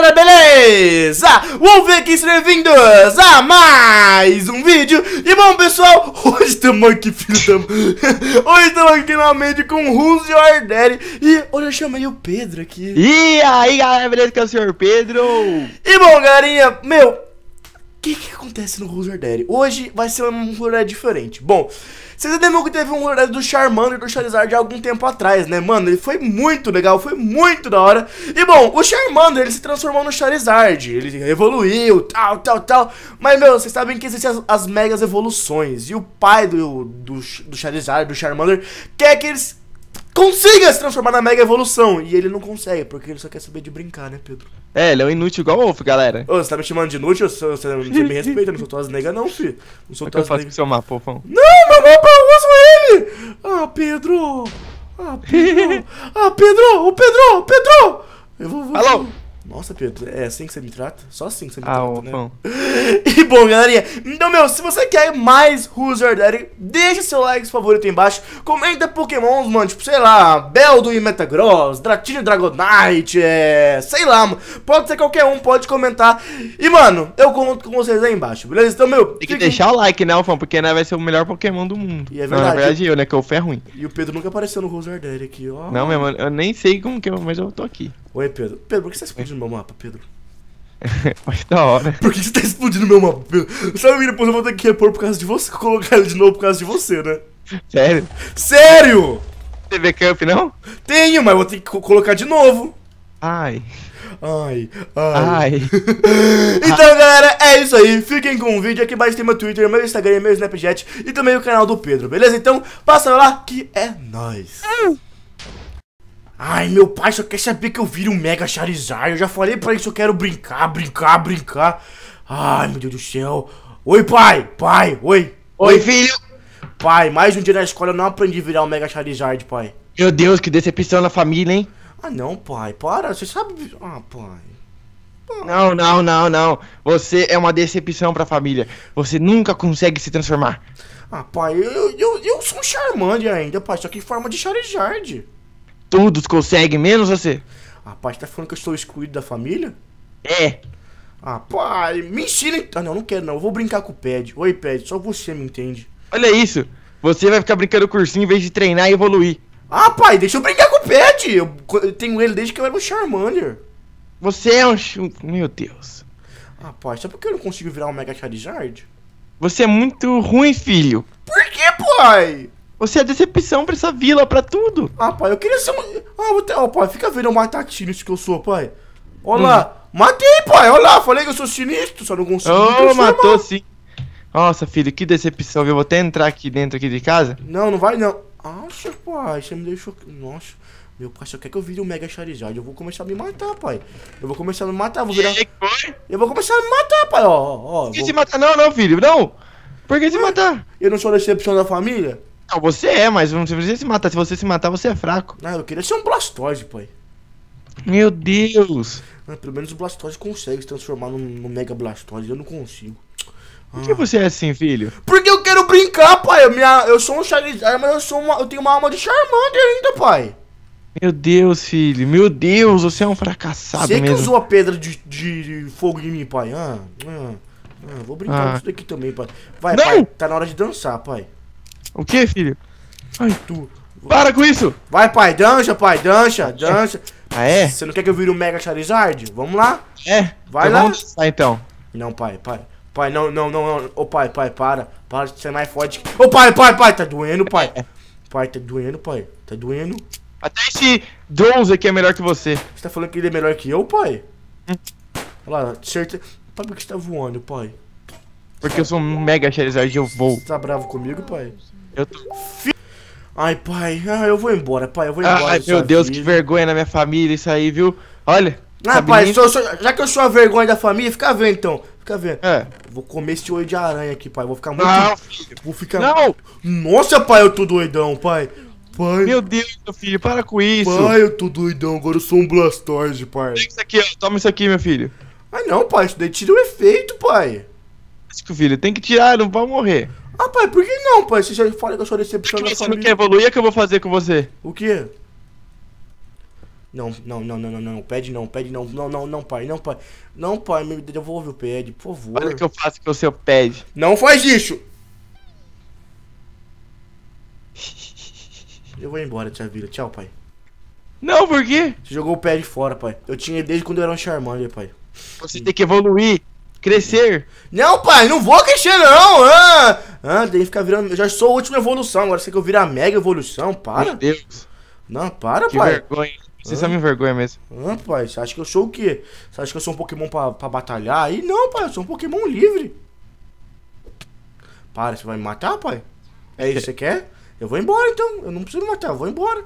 rapaziada, beleza? Vamos ver aqui, sejam bem-vindos a mais um vídeo E bom, pessoal, hoje estamos aqui, filho da... hoje estamos aqui finalmente com o Who's Your Daddy E hoje eu chamei o Pedro aqui E aí, galera, beleza? Que é o senhor Pedro E bom, galerinha, meu, o que que acontece no Who's Your Daddy? Hoje vai ser um Who's diferente Bom... Vocês lembram que teve um horário do Charmander e do Charizard há algum tempo atrás, né, mano? Ele foi muito legal, foi muito da hora. E, bom, o Charmander, ele se transformou no Charizard. Ele evoluiu, tal, tal, tal. Mas, meu, vocês sabem que existem as, as megas evoluções. E o pai do, do, do Charizard, do Charmander, quer que eles consiga se transformar na mega evolução. E ele não consegue, porque ele só quer saber de brincar, né, Pedro? É, ele é um inútil igual o Wolf, galera. Ô, você tá me chamando de inútil? Você, você me respeita, não sou tuas nega não, filho. Não sou tuas é negas. eu faço com seu mapa, Não! Ah, Pedro! Ah, Pedro! Ah, Pedro! O Pedro! Pedro! Eu vou, vou... Alô? Nossa, Pedro, é assim que você me trata? Só assim que você me ah, trata, né? E bom, galerinha, então, meu, se você quer mais Who's Your Daddy, deixa seu like favorito aí embaixo, comenta pokémons, mano, tipo, sei lá, Beldo e Metagross, Dratini e Dragonite, é... sei lá, mano, pode ser qualquer um, pode comentar, e, mano, eu conto com vocês aí embaixo, beleza? Então, meu... Tem que fica... deixar o like, né, Alfão, porque, né, vai ser o melhor pokémon do mundo. E é verdade. Não, na verdade, eu, né, que eu é ruim. E o Pedro nunca apareceu no Who's Your Daddy aqui, ó. Não, meu, mano, eu nem sei como que mas eu tô aqui. Oi, Pedro. Pedro, por que você tá explodindo meu mapa, Pedro? Acho da hora. Por que você tá explodindo meu mapa, Pedro? Sabe que depois eu vou ter que repor por causa de você, colocar ele de novo por causa de você, né? Sério? Sério! Tem backup, não? Tenho, mas vou ter que colocar de novo. Ai. Ai, ai. ai. então, ai. galera, é isso aí. Fiquem com o vídeo. Aqui embaixo tem meu Twitter, meu Instagram, meu Snapchat e também o canal do Pedro, beleza? Então, passa lá que é nóis. Ai. Hum. Ai, meu pai só quer saber que eu vire um Mega Charizard. Eu já falei pra ele que eu quero brincar, brincar, brincar. Ai, meu Deus do céu. Oi, pai. Pai, oi. Oi, filho. Pai, mais um dia na escola eu não aprendi a virar um Mega Charizard, pai. Meu Deus, que decepção na família, hein? Ah, não, pai. Para, você sabe... Ah, pai. pai. Não, não, não, não. Você é uma decepção pra família. Você nunca consegue se transformar. Ah, pai, eu, eu, eu sou um Charmander ainda, pai. Só que em forma de Charizard todos conseguem, menos você. Rapaz, tá falando que eu estou excluído da família? É. Rapaz, me ensina. Ah, não, não quero não. Eu vou brincar com o Pad. Oi, Pad, só você me entende. Olha isso. Você vai ficar brincando cursinho em vez de treinar e evoluir. Ah, pai, deixa eu brincar com o Pad. Eu, eu tenho ele desde que eu era um Charmander. Você é um. Meu Deus. Ah, pai, só porque eu não consigo virar um Mega Charizard? Você é muito ruim, filho. Por que, pai? Você é decepção pra essa vila, pra tudo. Ah, pai, eu queria ser um. Ah, vou ter... oh, pai, fica vendo o matar tiros que eu sou, pai. Olha hum. lá. Matei, pai. Olha lá, falei que eu sou sinistro, só não consigo. Então oh, é matou sim. Nossa, filho, que decepção, viu? Vou até entrar aqui dentro aqui de casa. Não, não vai não. Nossa, pai, você me deixou. Nossa. Meu pai só quer que eu vire um Mega Charizard. Eu vou começar a me matar, pai. Eu vou começar a me matar, vou virar. Que foi? Eu vou começar a me matar, pai, ó. ó, Por que vou... se matar? Não, não, filho, não. Por que se matar? Eu não sou decepção da família? Não, você é, mas não precisa se matar. Se você se matar, você é fraco. não eu queria ser um Blastoise, pai. Meu Deus! pelo menos o Blastoise consegue se transformar num, num Mega Blastoise, eu não consigo. Por que ah. você é assim, filho? Porque eu quero brincar, pai. Eu, minha, eu sou um Charizard, ah, mas eu, sou uma, eu tenho uma alma de Charmander ainda, pai. Meu Deus, filho. Meu Deus, você é um fracassado você mesmo. que usou a pedra de, de, de fogo em mim, pai. Ah, ah, ah vou brincar ah. com isso daqui também, pai. Vai, não! pai. Tá na hora de dançar, pai. O que, filho? Ai, tu. Para com isso! Vai, pai, dancha, pai, dancha, dancha. Ah, é? Você não quer que eu vire o um Mega Charizard? Vamos lá? É. Vai então lá. Vamos lá, então. Não, pai, pai. Pai, não, não, não, não. Ô, pai, pai, para. Para de ser mais forte. Ô, pai, pai, pai, tá doendo, pai. É. Pai, tá doendo, pai. Tá doendo. Até esse Drones aqui é melhor que você. Você tá falando que ele é melhor que eu, pai? Hum. Olha lá, certeza. Pai, por que você tá voando, pai? Porque eu sou um mega Charizard e eu vou. Você tá bravo comigo, pai? Eu tô. Ai, pai, ah, eu vou embora, pai, eu vou embora. Ai, meu Deus, vida. que vergonha na minha família isso aí, viu? Olha. Ah, pai, sou, sou, já que eu sou a vergonha da família, fica vendo então. Fica vendo. É. Vou comer esse olho de aranha aqui, pai. Vou ficar muito. Não, filho. Vou ficar. Não! Nossa, pai, eu tô doidão, pai. Pai. Meu Deus, meu filho, para com isso. Pai, eu tô doidão, agora eu sou um Blastoise, pai. Pega isso aqui, ó. Toma isso aqui, meu filho. Ah, não, pai, isso daí tira o efeito, pai risco, filho. Tem que tirar, não vai morrer. Ah, pai, por que não, pai? Você já fala que eu sou decepcionado. Você família. não quer evoluir, é o que eu vou fazer com você? O quê? Não, não, não, não, não, não, pede não, pede não, não, não, não, pai, não, pai, não, pai, me devolve o pede, por favor. Olha o que eu faço com o seu pede. Não faz isso! Eu vou embora, tia Vila, tchau, pai. Não, por quê? Você jogou o pad fora, pai. Eu tinha desde quando eu era um Charmander, pai. Você tem que evoluir. Crescer. Não, pai, não vou crescer, não. Ah, ah, tem que ficar virando. Eu já sou a última evolução. Agora você quer que eu vire a mega evolução? Para. Meu Deus. Não, para, que pai. Vergonha. Você ah. me vergonha mesmo. Ah, pai, você acha que eu sou o quê? Você acha que eu sou um Pokémon pra, pra batalhar? e não, pai, eu sou um Pokémon livre. Para, você vai me matar, pai? É isso que você quer? Eu vou embora então. Eu não preciso matar, eu vou embora.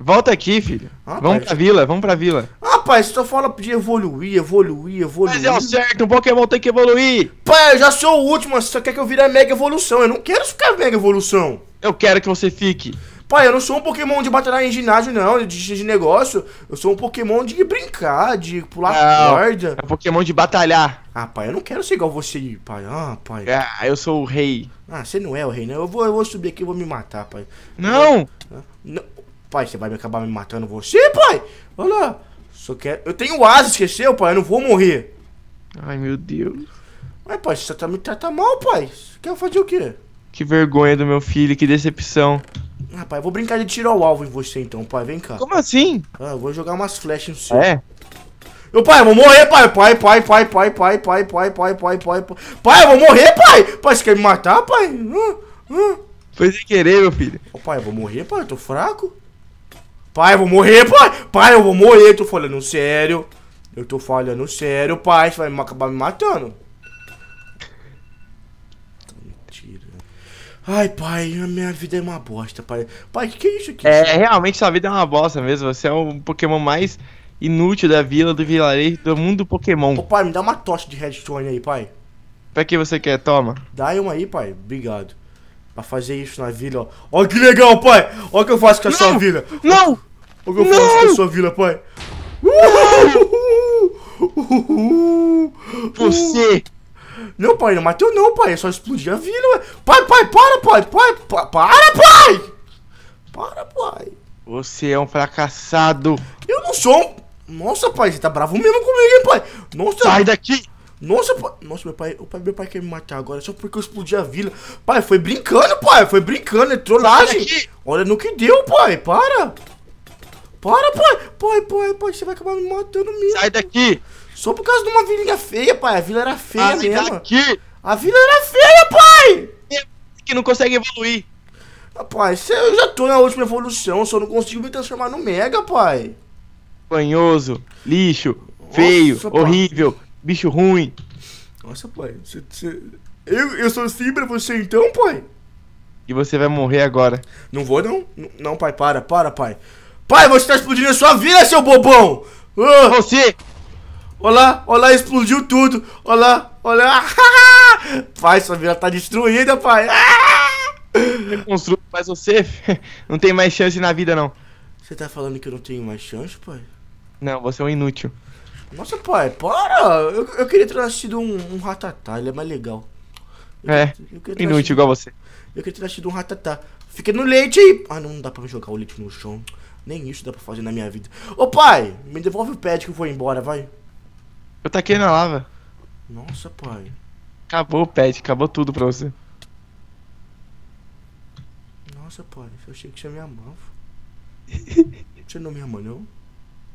Volta aqui, filho. Ah, vamos pai, pra vila, vamos pra vila. Ah, rapaz, só fala de evoluir, evoluir, evoluir. Mas é o certo, um Pokémon tem que evoluir. Pai, eu já sou o último, você só quer que eu vire a Mega Evolução. Eu não quero ficar Mega Evolução. Eu quero que você fique. Pai, eu não sou um Pokémon de batalhar em ginásio, não, de, de negócio. Eu sou um Pokémon de brincar, de pular não, corda. É um Pokémon de batalhar. Ah, pai, eu não quero ser igual você, pai. Ah, pai. Ah, eu sou o rei. Ah, você não é o rei, né? Eu vou, eu vou subir aqui e vou me matar, pai. Não! Ah, não. Pai, você vai me acabar me matando você, pai? Olha lá. Só quero. Eu tenho asa, esqueceu, pai? Eu não vou morrer. Ai, meu Deus. Mas, pai, você tá me tratando mal, pai. Você quer fazer o quê? Que vergonha do meu filho, que decepção. Ah, pai, eu vou brincar de tirar o alvo em você então, pai. Vem cá. Como assim? Ah, eu vou jogar umas flechas no seu. É? Meu pai, eu vou morrer, pai. Pai, pai, pai, pai, pai, pai, pai, pai, pai, pai. Pai, eu vou morrer, pai. Pai, você quer me matar, pai? Hum, hum. Foi sem querer, meu filho. Ô, pai, eu vou morrer, pai. Eu tô fraco. Pai, eu vou morrer, pai! Pai, eu vou morrer! Eu tô falando sério. Eu tô falando sério, pai. Você vai acabar me matando. Tá Ai, pai, a minha vida é uma bosta, pai. Pai, que que é isso aqui? É, realmente sua vida é uma bosta mesmo. Você é o Pokémon mais inútil da vila, do vilarejo, do mundo Pokémon. Ô, pai, me dá uma tocha de redstone aí, pai. Pra que você quer? Toma. Dá uma aí, pai. Obrigado. Pra fazer isso na vila, ó. Ó que legal, pai. Ó que eu faço com a não, sua vila. Não! O que eu faço com a sua vila, pai? Você! Não, pai, não mateu não, pai. É só explodir a vila, ué. Pai, pai, para, pai. Pai, pa, para, pai! Para, pai. Você é um fracassado. Eu não sou um... Nossa, pai, você tá bravo mesmo comigo, hein, pai? Nossa. Sai daqui! Nossa, pai. Nossa, meu pai, o pai, meu pai quer me matar agora só porque eu explodi a vila. Pai, foi brincando, pai. Foi brincando, é trollagem. Olha no que deu, pai. Para. Para, pai! Pai, pai, pai, você vai acabar me matando mesmo. Sai daqui! Só por causa de uma vilinha feia, pai. A vila era feia Sai mesmo. Sai daqui! A vila era feia, pai! Que não consegue evoluir. Rapaz, ah, eu já tô na última evolução, só não consigo me transformar no Mega, pai. Banhoso, lixo, Nossa, feio, pai. horrível, bicho ruim. Nossa, pai, você, Eu, eu sou assim pra você então, pai? E você vai morrer agora. Não vou, não. Não, pai, para, para, pai. Pai, você tá explodindo a sua vida, seu bobão! Uh. Você! Olá, olá, explodiu tudo! Olá, olá! pai, sua vida tá destruída, pai! Reconstruo, ah. mas você não tem mais chance na vida, não. Você tá falando que eu não tenho mais chance, pai? Não, você é um inútil. Nossa, pai, para! Eu, eu queria ter nascido um, um ratatá, ele é mais legal. Eu, é, eu inútil, nascido, igual você. Eu queria ter nascido um ratatá. Fica no leite aí! Ah, não, dá pra jogar o leite no chão. Nem isso dá pra fazer na minha vida. Ô pai, me devolve o pet que eu embora, vai. Eu taquei na lava. Nossa, pai. Acabou o pet, acabou tudo pra você. Nossa, pai, eu achei que tinha minha mão você não me amou não?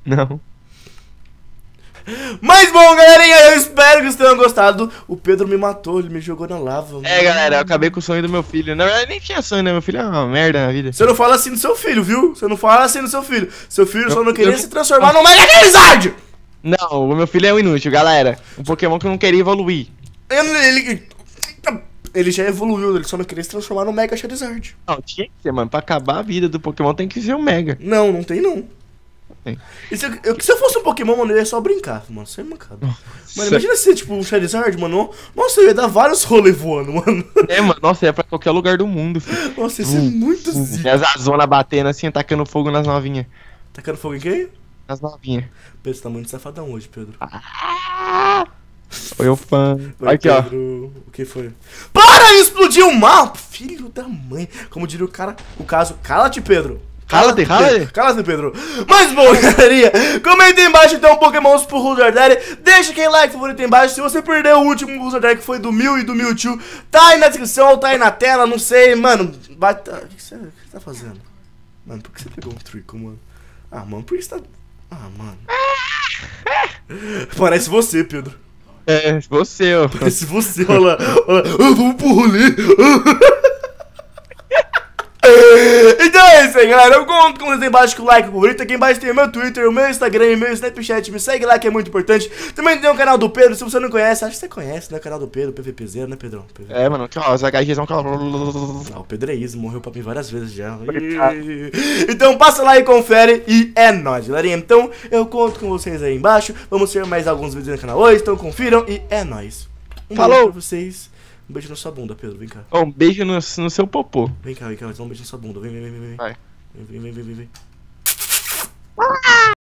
Não. Mas bom, galerinha, eu espero que vocês tenham gostado. O Pedro me matou, ele me jogou na lava. É, mano. É, galera, eu acabei com o sonho do meu filho. Na verdade, nem tinha sonho, né? Meu filho é uma merda na vida. Você não fala assim do seu filho, viu? Você não fala assim do seu filho. Seu filho eu, só não queria eu... se transformar eu... Mega Charizard. Não, o meu filho é um inútil, galera. Um Pokémon que não queria evoluir. Ele, ele já evoluiu, ele só não queria se transformar no Mega Charizard. Não, tinha que ser, mano. Pra acabar a vida do Pokémon tem que ser o um Mega. Não, não tem não. E se eu, se eu fosse um Pokémon, mano, eu ia só brincar, mano. Sem é mancada. Mano, imagina se, tipo, um Charizard, mano. Nossa, eu ia dar vários rolês voando, mano. É, mano. Nossa, ia pra qualquer lugar do mundo, filho. Nossa, isso uh, é muito uh, zica. As azonas batendo assim, tacando fogo nas novinhas. Tacando fogo em quem? Nas novinhas. Pedro, você tá muito safadão hoje, Pedro. Ah! Oi, o fã. Oi, Aqui, Pedro. ó. O que foi? Para! Explodiu o mapa! Filho da mãe. Como diria o cara, o caso. Cala-te, Pedro cala de cala-te. Cala-te, Pedro. Mas bom, galerinha, comenta aí embaixo então Pokémons pro Ruler Daddy. Deixa aquele like favorito aí embaixo. Se você perdeu o último Ruler Daddy, que foi do 1000 e do 1002, tá aí na descrição, tá aí na tela, não sei, mano. Bate... Tá, o que você tá fazendo? Mano, por que você pegou um Trico, mano? Ah, mano, por que você tá... Ah, mano. Parece você, Pedro. É, você, ó. Parece você, olha lá. Olha lá. Ah, vamos pro rolê. é isso aí, galera. Eu conto com vocês embaixo com o like favorito. Aqui embaixo tem o meu Twitter, o meu Instagram e o meu Snapchat. Me segue lá que é muito importante. Também tem o canal do Pedro, se você não conhece. Acho que você conhece, né? O canal do Pedro, PVPZ, né, Pedro? PVP. É, mano, que ó, os ah, o Pedro é isso, morreu pra mim várias vezes já. então passa lá e confere. E é nóis, galerinha. Então eu conto com vocês aí embaixo. Vamos ter mais alguns vídeos no canal hoje, então confiram e é nóis. Um Falou pra vocês. Um beijo na sua bunda, Pedro, vem cá. Oh, um beijo no, no seu popô. Vem cá, vem cá, vamos um beijo na sua bunda. Vem, vem, vem, vem. Vai. Vem, vem, vem, vem, vem. vem. Ah!